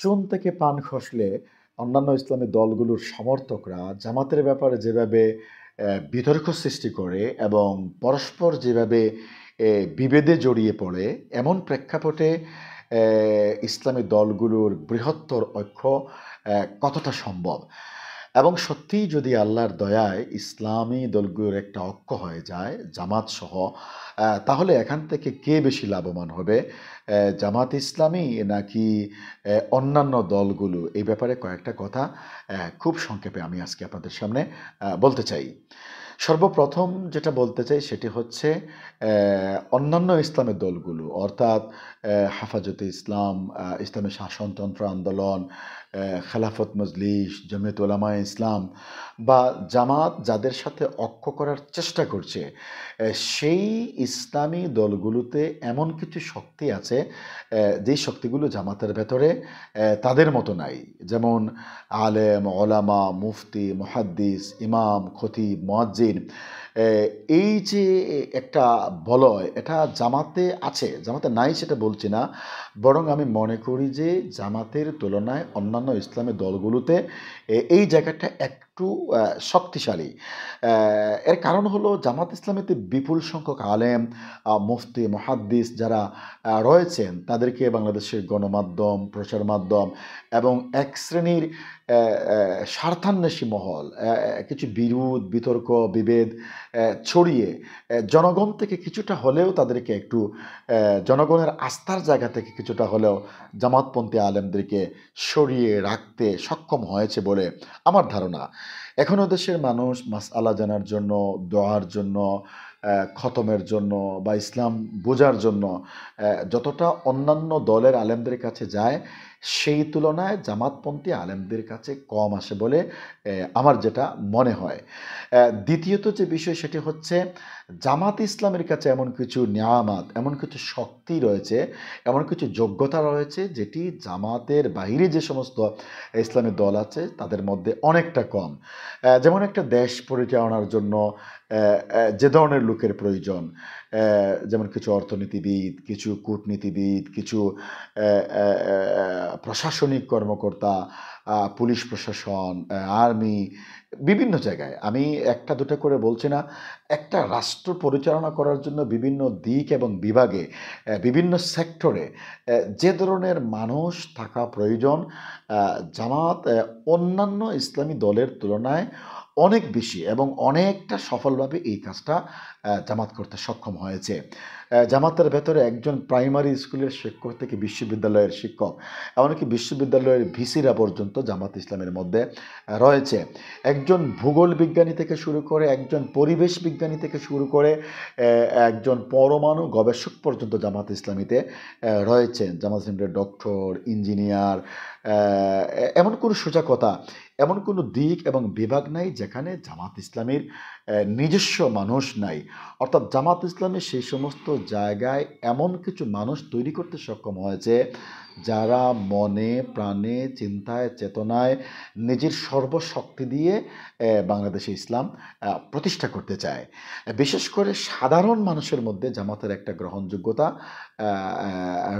চুন থেকে পান খসলে অন্যান্য ইসলামী দলগুলোর সমর্থকরা জামাতের ব্যাপারে যেভাবে বিতর্ক সৃষ্টি করে এবং পরস্পর যেভাবে বিভেদে জড়িয়ে পড়ে এমন প্রেক্ষাপটে ইসলামী দলগুলোর বৃহত্তর ঐক্য কতটা সম্ভব এবং সত্যিই যদি আল্লাহর দয়ায় ইসলামী দলগুলোর একটা ঐক্য হয়ে যায় জামাত সহ তাহলে এখান থেকে কে বেশি লাভবান হবে জামাত ইসলামী নাকি অন্যান্য দলগুলো এই ব্যাপারে কয়েকটা কথা খুব সংক্ষেপে আমি আজকে আপনাদের সামনে বলতে চাই সর্বপ্রথম যেটা বলতে চাই সেটি হচ্ছে অন্যান্য ইসলামের দলগুলো অর্থাৎ হাফাজতে ইসলাম ইসলামের শাসনতন্ত্র আন্দোলন খেলাফত মজলিস জমিয়ত ওলামা ইসলাম বা জামাত যাদের সাথে অক্ষ করার চেষ্টা করছে সেই ইসলামী দলগুলোতে এমন কিছু শক্তি আছে যেই শক্তিগুলো জামাতের ভেতরে তাদের মতো নাই যেমন আলেম ওলামা মুফতি মহাদ্দিস ইমাম খতিব মোয়াজ্জিন এই যে একটা বলয় এটা জামাতে আছে জামাতে নাই সেটা বলছি না বরং আমি মনে করি যে জামাতের তুলনায় অন্যান্য ইসলামের দলগুলোতে এই জায়গাটা একটু শক্তিশালী এর কারণ হলো জামাত ইসলামেতে বিপুল সংখ্যক আলেম মুফতি মহাদ্দিস যারা রয়েছেন তাদেরকে বাংলাদেশের গণমাধ্যম প্রচার মাধ্যম এবং এক শ্রেণীর স্বার্থান্বেষী মহল কিছু বিরোধ বিতর্ক বিভেদ ছড়িয়ে জনগণ থেকে কিছুটা হলেও তাদেরকে একটু জনগণের আস্থার জায়গা থেকে কিছুটা হলেও জামাতপন্থী আলেমদেরকে সরিয়ে রাখতে সক্ষম হয়েছে বলে আমার ধারণা এখনও দেশের মানুষ মাস আলা জানার জন্য দোয়ার জন্য খতমের জন্য বা ইসলাম বোঝার জন্য যতটা অন্যান্য দলের আলেমদের কাছে যায় সেই তুলনায় জামাতপন্থী আলেমদের কাছে কম আসে বলে আমার যেটা মনে হয় দ্বিতীয়ত যে বিষয় সেটি হচ্ছে জামাত ইসলামের কাছে এমন কিছু নিয়ামাত এমন কিছু শক্তি রয়েছে এমন কিছু যোগ্যতা রয়েছে যেটি জামাতের বাহিরে যে সমস্ত ইসলামী দল আছে তাদের মধ্যে অনেকটা কম যেমন একটা দেশ পরিচালনার জন্য যে ধরনের লোকের প্রয়োজন যেমন কিছু অর্থনীতিবিদ কিছু কূটনীতিবিদ কিছু প্রশাসনিক কর্মকর্তা পুলিশ প্রশাসন আর্মি বিভিন্ন জায়গায় আমি একটা দুটো করে বলছি না একটা রাষ্ট্র পরিচালনা করার জন্য বিভিন্ন দিক এবং বিভাগে বিভিন্ন সেক্টরে যে ধরনের মানুষ থাকা প্রয়োজন জামাত অন্যান্য ইসলামী দলের তুলনায় অনেক বেশি এবং অনেকটা সফলভাবে এই কাজটা জামাত করতে সক্ষম হয়েছে জামাতের ভেতরে একজন প্রাইমারি স্কুলের শিক্ষক থেকে বিশ্ববিদ্যালয়ের শিক্ষক এমনকি বিশ্ববিদ্যালয়ের ভিসিরা পর্যন্ত জামাত ইসলামের মধ্যে রয়েছে একজন ভূগোল বিজ্ঞানী থেকে শুরু করে একজন পরিবেশ বিজ্ঞানী থেকে শুরু করে একজন পরমাণু গবেষক পর্যন্ত জামাত ইসলামীতে রয়েছেন জামাত ইসলামের ডক্টর ইঞ্জিনিয়ার এমন কোনো সোজা কথা এমন কোনো দিক এবং বিভাগ নাই যেখানে জামাত ইসলামের নিজস্ব মানুষ নাই অর্থাৎ জামাত ইসলামের সেই সমস্ত জায়গায় এমন কিছু মানুষ তৈরি করতে সক্ষম হয়েছে যারা মনে প্রাণে চিন্তায় চেতনায় নিজের সর্বশক্তি দিয়ে বাংলাদেশে ইসলাম প্রতিষ্ঠা করতে চায় বিশেষ করে সাধারণ মানুষের মধ্যে জামাতের একটা গ্রহণযোগ্যতা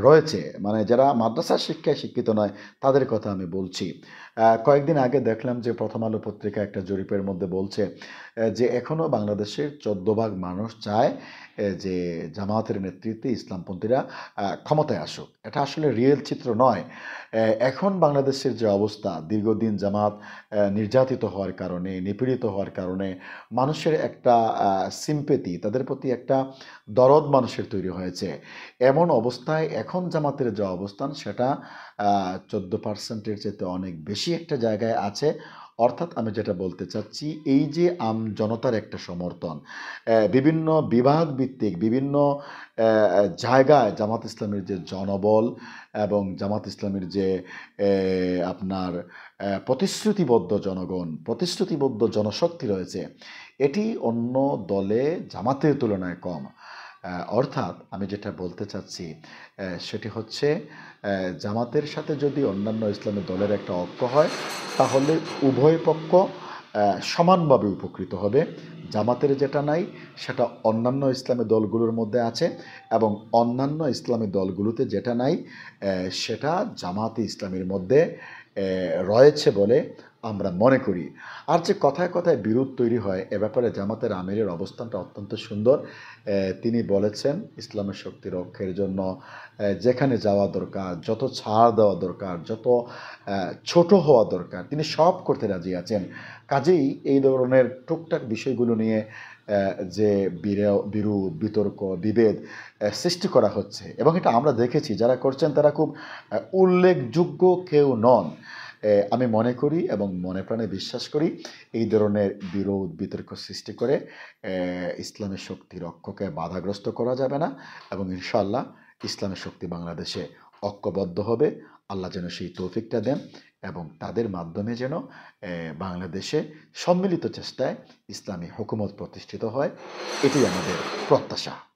রয়েছে মানে যারা মাদ্রাসা শিক্ষায় শিক্ষিত নয় তাদের কথা আমি বলছি কয়েকদিন আগে দেখলাম যে প্রথম আলো পত্রিকা একটা জরিপের মধ্যে বলছে যে এখনও বাংলাদেশের চোদ্দ ভাগ মানুষ চায় যে জামাতের নেতৃত্বে ইসলামপন্থীরা ক্ষমতায় আসুক এটা আসলে রিয়েল চিত্র নয় এখন বাংলাদেশের যে অবস্থা দীর্ঘদিন জামাত নির্যাতিত হওয়ার কারণে নিপীড়িত হওয়ার কারণে মানুষের একটা সিম্পেতি তাদের প্রতি একটা দরদ মানুষের তৈরি হয়েছে এমন অবস্থায় এখন জামাতের যে অবস্থান সেটা চোদ্দো পার্সেন্টের চেয়ে অনেক বেশি একটা জায়গায় আছে অর্থাৎ আমি যেটা বলতে চাচ্ছি এই যে আম জনতার একটা সমর্থন বিভিন্ন বিভাগ ভিত্তিক বিভিন্ন জায়গায় জামাত ইসলামের যে জনবল এবং জামাত ইসলামের যে আপনার প্রতিশ্রুতিবদ্ধ জনগণ প্রতিশ্রুতিবদ্ধ জনশক্তি রয়েছে এটি অন্য দলে জামাতের তুলনায় কম অর্থাৎ আমি যেটা বলতে চাচ্ছি সেটি হচ্ছে জামাতের সাথে যদি অন্যান্য ইসলামী দলের একটা ঐক্য হয় তাহলে উভয় পক্ষ সমানভাবে উপকৃত হবে জামাতের যেটা নাই সেটা অন্যান্য ইসলামী দলগুলোর মধ্যে আছে এবং অন্যান্য ইসলামী দলগুলোতে যেটা নাই সেটা জামাতে ইসলামের মধ্যে রয়েছে বলে আমরা মনে করি আর যে কথায় কথায় বিরোধ তৈরি হয় এ ব্যাপারে জামাতের আমিরের অবস্থানটা অত্যন্ত সুন্দর তিনি বলেছেন ইসলামের শক্তি রক্ষের জন্য যেখানে যাওয়া দরকার যত ছাড় দেওয়া দরকার যত ছোট হওয়া দরকার তিনি সব করতে রাজি আছেন কাজেই এই ধরনের টুকটাক বিষয়গুলো নিয়ে যে বিরোধ বিতর্ক বিভেদ সৃষ্টি করা হচ্ছে এবং এটা আমরা দেখেছি যারা করছেন তারা খুব উল্লেখযোগ্য কেউ নন আমি মনে করি এবং মনে প্রাণে বিশ্বাস করি এই ধরনের বিরোধ বিতর্ক সৃষ্টি করে ইসলামের শক্তি রক্ষকে বাধাগ্রস্ত করা যাবে না এবং ইনশাল্লাহ ইসলামের শক্তি বাংলাদেশে ঐক্যবদ্ধ হবে আল্লাহ যেন সেই তৌফিকটা দেন এবং তাদের মাধ্যমে যেন বাংলাদেশে সম্মিলিত চেষ্টায় ইসলামী হুকুমত প্রতিষ্ঠিত হয় এটি আমাদের প্রত্যাশা